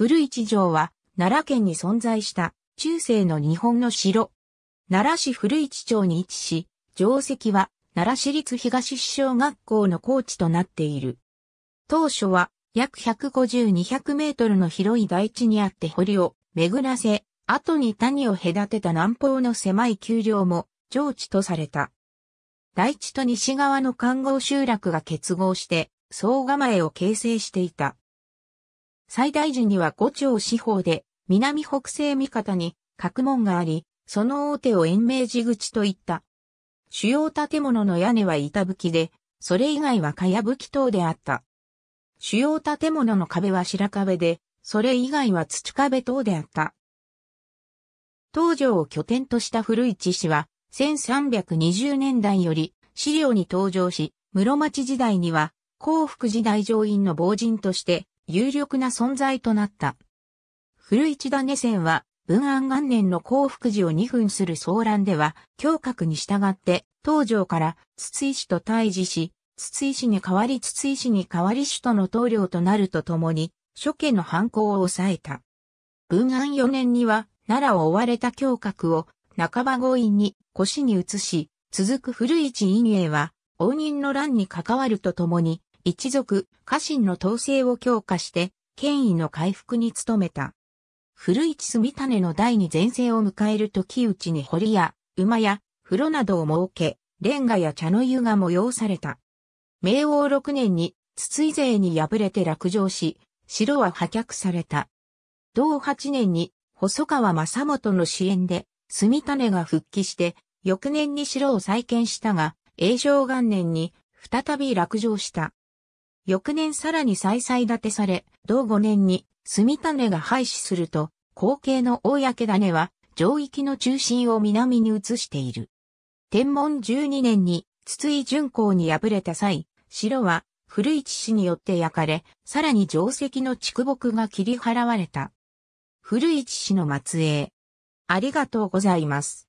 古市城は、奈良県に存在した中世の日本の城。奈良市古市町に位置し、城跡は奈良市立東市小学校の校地となっている。当初は約150-200メートルの広い台地にあって堀を巡らせ、後に谷を隔てた南方の狭い丘陵も上地とされた。台地と西側の観光集落が結合して、総構えを形成していた。最大時には五朝四方で、南北西三方に、角門があり、その大手を延命寺口といった。主要建物の屋根は板吹きで、それ以外は茅吹き等であった。主要建物の壁は白壁で、それ以外は土壁等であった。東条を拠点とした古市市は、1320年代より資料に登場し、室町時代には、幸福寺大上院の亡人として有力な存在となった。古市種線は、文安元年の幸福寺を2分する騒乱では、教閣に従って、東条から筒井と対峙し、筒井に代わり筒井に代わり首都の棟梁となるとともに、諸家の反抗を抑えた。文安4年には、奈良を追われた教閣を、半ば強引に、腰に移し、続く古市陰影は、応仁の乱に関わるとともに、一族、家臣の統制を強化して、権威の回復に努めた。古市住種の第二前世を迎える時内に堀や、馬や、風呂などを設け、レンガや茶の湯が催された。明王6年に、筒井勢に敗れて落城し、城は破却された。同8年に、細川正元の支援で、住種が復帰して、翌年に城を再建したが、永正元年に、再び落城した。翌年さらに再々建てされ、同5年に住種が廃止すると、後継の大焼種は上域の中心を南に移している。天文12年に筒井巡行に敗れた際、城は古市氏によって焼かれ、さらに定石の畜木が切り払われた。古市氏の末裔。ありがとうございます。